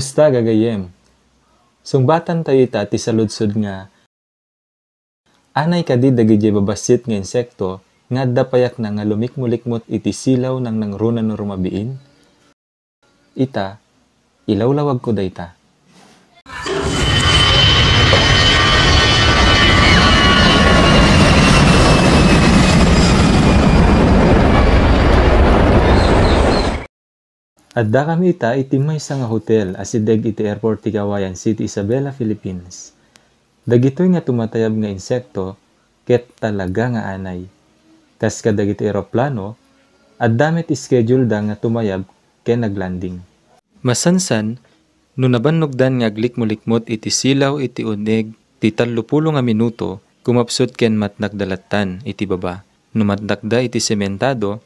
Kumusta gagayem? Sungbatan tayo ita ti saludsod nga. Anay kadi dagiti babasit nga insekto nga dapayak na nga lumikmulikmot iti silaw nang nangruna no rumabiin? Ita, ilawlawag ko dayta. At dakamita iti may nga hotel as asideg iti airport ti Kawayan City, Isabela, Philippines. Dagitoy nga tumatayab nga insekto ket talaga nga anay. Kas kadag aeroplano at damit ischedule da nga tumayab ken naglanding. Masansan, nunaban nagdan nga aglikmulikmot iti silaw iti uneg ti talupulo nga minuto kumapsot ken matnagdalatan iti baba. Numatnagda iti sementado,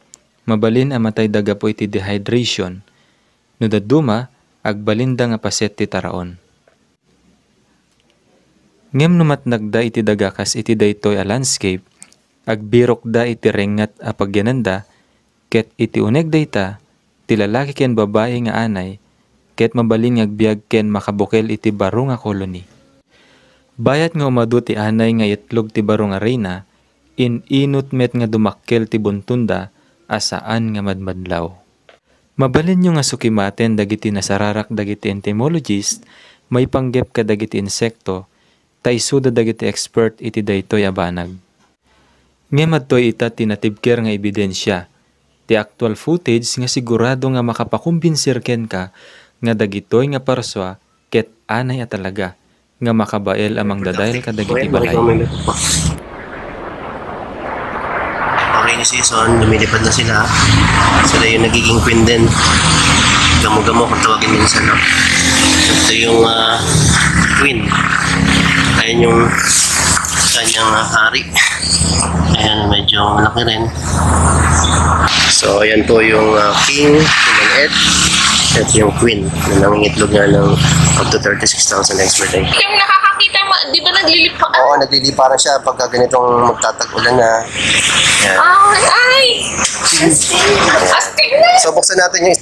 mabalin amatay dagapo iti dehydration, no daduma agbalinda nga paset ti taraon. Ngem nagda iti dagakas iti daytoy a landscape, agbirok da iti rengat a pagyananda, ket iti uneg dayta, ti lalaki ken babae nga anay, ket mabalin nga agbiag ken makabukel iti baro nga koloni. Bayat nga umadu ti anay nga itlog ti baro nga reyna, in inut met nga dumakkel ti buntunda, asaan nga madmadlaw. Mabalin nyo nga sukimaten dagiti nasararak dagiti entomologist, may panggep ka dagiti insekto, taisuda dagiti expert iti daytoy abanag. Nga matoy ita tinatibker nga ebidensya, ti actual footage nga sigurado nga makapakumbinsir ken ka nga dagitoy nga parswa ket anay a talaga nga makabael amang dadail ka balay yung season, lumilipad na sila. Sila yung nagiging queen din. Gamo-gamo kung tawagin minsan. No? Ito yung uh, queen. Ayan yung kanyang uh, ah, hari. Ayan, medyo malaki rin. So, ayan po yung uh, king, human head. At yung queen na nangingitlog nga ng up to 36,000 eggs per day. Yung nakaka di ba naglilipa? Oo, naglilipa na siya pagka ganitong magtatag-ulan na. Yan. Ay, ay! Astig! na! So, buksan natin yung...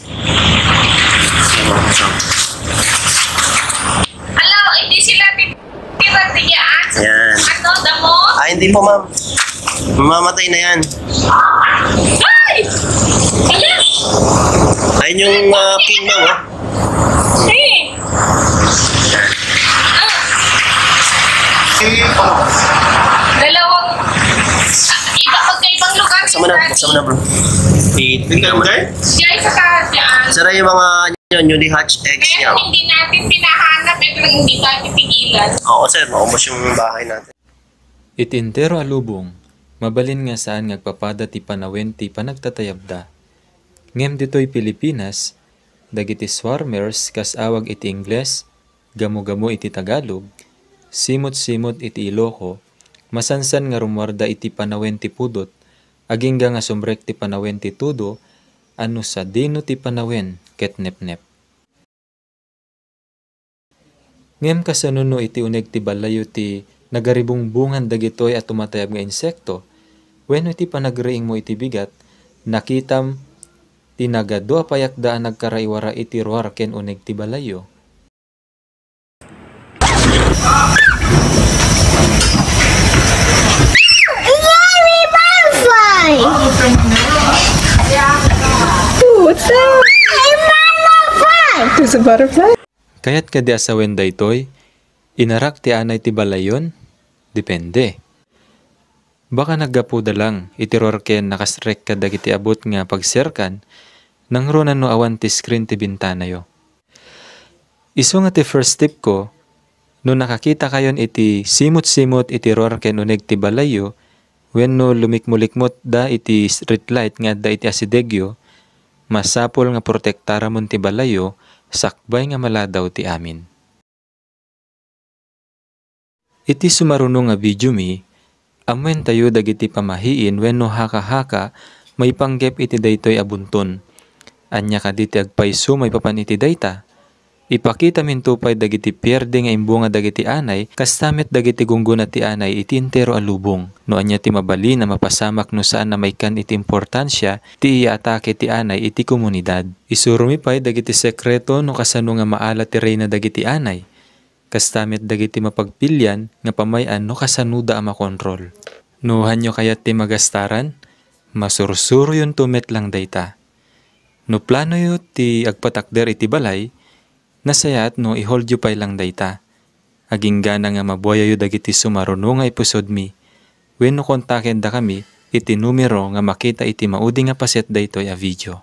Hala, hindi sila titira diyan. Ah. Yan. Ano, damo? Ah, hindi po, ma'am. Mamatay na yan. Ay! Ayan! Ayun yung uh, king, ma'am, oh. Hey! Dalawang... Iba, magkaibang lugar. Sama na, sama na bro. Eight. Hindi ka naman Diyan sa taas Sara yung mga ano, yun, yung hatch eggs niya. Pero hindi natin pinahanap at eh, hindi tayo pipigilan. Oo, sir. Maubos yung bahay natin. Itintero alubong, mabalin nga saan ngagpapada ti panawin ti panagtatayabda. Ngem ditoy Pilipinas, dagiti swarmers kas awag iti Ingles, gamo-gamo iti Tagalog, simot-simot iti Iloko, masansan nga rumwarda iti panawen ti pudot, agingga nga sumrek ti panawen ti tudo, ano sa dino ti panawen ket nepnep. Ngem kasanuno iti uneg ti balayo ti nagaribong bungan dagitoy at tumatayab nga insekto, wenno iti panagreing mo iti bigat, nakitam tinagado payakda nagkaraiwara iti ruar ken uneg ti balayo. Why? Ooh, what's that? Butterfly! There's a butterfly? Kayat ka di asawen daytoy, inarak ti anay ti balayon? Depende. Baka naggapo da lang, itiror ken nakasrek ka dagiti abot nga pagsirkan nang runan no awan ti screen ti bintana yo. Iso nga ti first tip ko, no nakakita kayon iti simot-simot itiror ken uneg ti balayo, no lumikmulikmot da iti street light nga da iti asidegyo, masapol nga protektara mo ti balayo, sakbay nga maladaw ti amin. Iti sumarunong nga video mi, amen tayo dagiti pamahiin wenno haka-haka may panggep iti daytoy abunton. Anya ka diti agpaiso may papan iti dayta. Ipakita min tupay dagiti pierde nga imbunga dagiti anay, kastamit dagiti gunggun ti anay itintero alubong. No anya ti mabali na mapasamak no saan na may kan iti importansya, ti iatake ti anay iti komunidad. pa'y dagiti sekreto no kasano nga maala ti reyna dagiti anay, kastamit dagiti mapagpilyan nga pamayan no kasanuda a makontrol. Nuhan nyo kayat ti magastaran, masursuro yun tumit lang dayta. No plano yu ti agpatakder iti balay, Nasayat no iholdyo pay lang dayta. Aging na nga mabuyayo dagiti sumaruno nga ipusod mi. When no kontaken da kami, iti numero nga makita iti maudi nga paset daytoy a video.